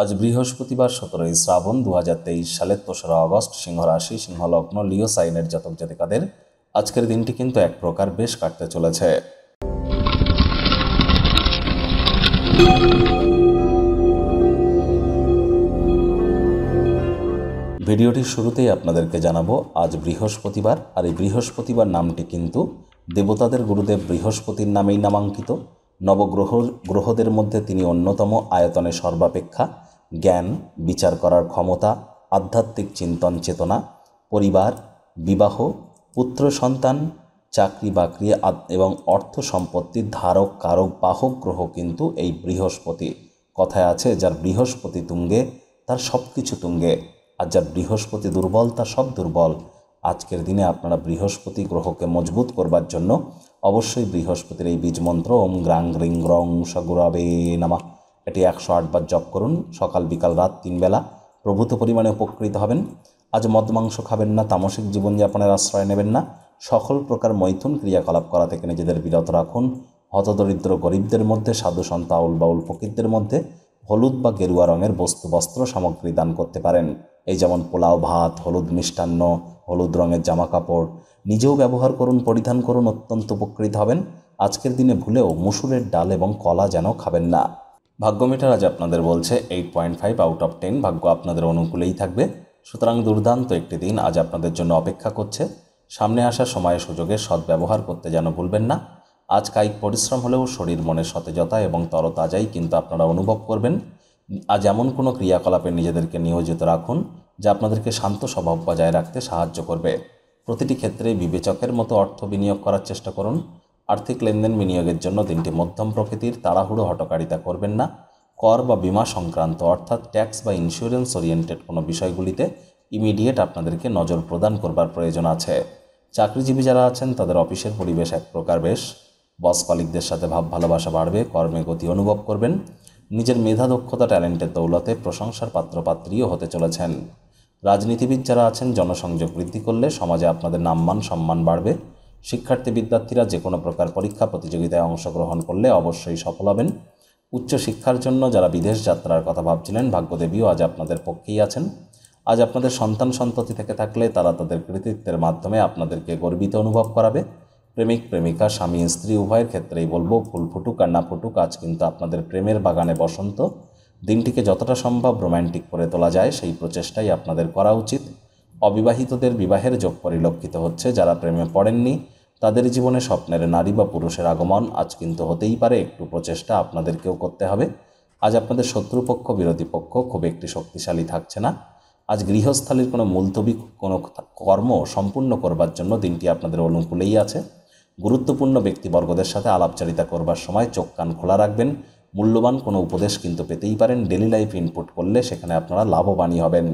আজ বৃহস্পতিবার সতেরোই শ্রাবণ দু সালের তেসরা অগস্ট রাশি সিংহলগ্ন লিও সাইনের জাতক জাতিকাদের আজকের দিনটি কিন্তু এক প্রকার বেশ কাটতে চলেছে ভিডিওটির শুরুতেই আপনাদেরকে জানাবো আজ বৃহস্পতিবার আর এই বৃহস্পতিবার নামটি কিন্তু দেবতাদের গুরুদেব বৃহস্পতির নামেই নামাঙ্কিত নবগ্রহ গ্রহদের মধ্যে তিনি অন্যতম আয়তনে সর্বাপেক্ষা জ্ঞান বিচার করার ক্ষমতা আধ্যাত্মিক চিন্তন চেতনা পরিবার বিবাহ পুত্র সন্তান চাকরি বাকরি এবং অর্থ সম্পত্তির ধারক কারক বাহক গ্রহ কিন্তু এই বৃহস্পতি কথায় আছে যার বৃহস্পতি তুঙ্গে তার সব কিছু তুঙ্গে আর যার বৃহস্পতি দুর্বল তার সব দুর্বল আজকের দিনে আপনারা বৃহস্পতি গ্রহকে মজবুত করবার জন্য অবশ্যই বৃহস্পতির এই বীজ মন্ত্র ওম গ্রাং গ্রিং গ্রং সগুরাবে নামা এটি একশো আটবার জপ করুন সকাল বিকাল রাত তিন বেলা প্রভূত পরিমাণে উপকৃত হবেন আজ মদ মাংস খাবেন না তামসিক জীবনযাপনের আশ্রয় নেবেন না সকল প্রকার মৈথুন ক্রিয়াকলাপ করা থেকে নিজেদের বিরত রাখুন হতদরিদ্র গরিবদের মধ্যে সাধু সন্ত আউল বাউল ফকিরদের মধ্যে হলুদ বা গেরুয়া রঙের বস্তু বস্ত্র সামগ্রী দান করতে পারেন এই যেমন পোলাও ভাত হলুদ মিষ্টান্ন হলুদ রঙের জামা কাপড় নিজেও ব্যবহার করুন পরিধান করুন অত্যন্ত উপকৃত হবেন আজকের দিনে ভুলেও মুসুরের ডাল এবং কলা যেন খাবেন না ভাগ্য মিটার আজ আপনাদের বলছে eight point five out of ten ভাগ্য আপনাদের অনুকূলেই থাকবে সুতরাং দুর্দান্ত একটি দিন আজ আপনাদের জন্য অপেক্ষা করছে সামনে আসা সময়ে সুযোগের সদ্ব্যবহার করতে যেন ভুলবেন না আজ কায়িক পরিশ্রম হলেও শরীর মনের সতেজতা এবং তরতাজাই কিন্তু আপনারা অনুভব করবেন আজ এমন কোনো ক্রিয়াকলাপে নিজেদেরকে নিয়োজিত রাখুন যা আপনাদেরকে শান্ত স্বভাব বজায় রাখতে সাহায্য করবে প্রতিটি ক্ষেত্রে বিবেচকের মতো অর্থ বিনিয়োগ করার চেষ্টা করুন আর্থিক লেনদেন বিনিয়োগের জন্য তিনটি মধ্যম প্রকৃতির তাড়াহুড়ো হটকারিতা করবেন না কর বা বিমা সংক্রান্ত অর্থাৎ ট্যাক্স বা ইন্স্যুরেন্স ওরিয়েন্টেড কোনো বিষয়গুলিতে ইমিডিয়েট আপনাদেরকে নজর প্রদান করবার প্রয়োজন আছে চাকরিজীবী যারা আছেন তাদের অফিসের পরিবেশ এক প্রকার বেশ বস কলিকদের সাথে ভাব ভালোবাসা বাড়বে কর্মে গতি অনুভব করবেন নিজের মেধা দক্ষতা ট্যালেন্টের দৌলতে প্রশংসার পাত্রপাত্রীও হতে চলেছেন রাজনীতিবিদ যারা আছেন জনসংযোগ বৃদ্ধি করলে সমাজে আপনাদের নামমান সম্মান বাড়বে শিক্ষার্থী বিদ্যার্থীরা যে কোনো প্রকার পরীক্ষা প্রতিযোগিতায় অংশগ্রহণ করলে অবশ্যই সফল হবেন উচ্চশিক্ষার জন্য যারা বিদেশ যাত্রার কথা ভাবছিলেন ভাগ্যদেবীও আজ আপনাদের পক্ষেই আছেন আজ আপনাদের সন্তান সন্ততি থেকে থাকলে তারা তাদের কৃতিত্বের মাধ্যমে আপনাদেরকে গর্বিত অনুভব করাবে প্রেমিক প্রেমিকা স্বামী স্ত্রী উভয়ের ক্ষেত্রেই বলবো ফুল ফুটুক আর না ফুটুক আজ কিন্তু আপনাদের প্রেমের বাগানে বসন্ত দিনটিকে যতটা সম্ভব রোম্যান্টিক করে তোলা যায় সেই প্রচেষ্টাই আপনাদের করা উচিত অবিবাহিতদের বিবাহের যোগ পরিলক্ষিত হচ্ছে যারা প্রেমে পড়েননি তাদের জীবনে স্বপ্নের নারী বা পুরুষের আগমন আজ কিন্তু হতেই পারে একটু প্রচেষ্টা আপনাদেরকেও করতে হবে আজ আপনাদের শত্রুপক্ষ বিরোধী পক্ষ খুব একটি শক্তিশালী থাকছে না আজ গৃহস্থালীর কোনো মূলতবি কোনো কর্ম সম্পূর্ণ করবার জন্য দিনটি আপনাদের অনুকূলেই আছে গুরুত্বপূর্ণ ব্যক্তিবর্গদের সাথে আলাপচারিতা করবার সময় চোখ কান খোলা রাখবেন মূল্যবান কোনো উপদেশ কিন্তু পেতেই পারেন ডেলি লাইফ ইনপুট করলে সেখানে আপনারা লাভবানই হবেন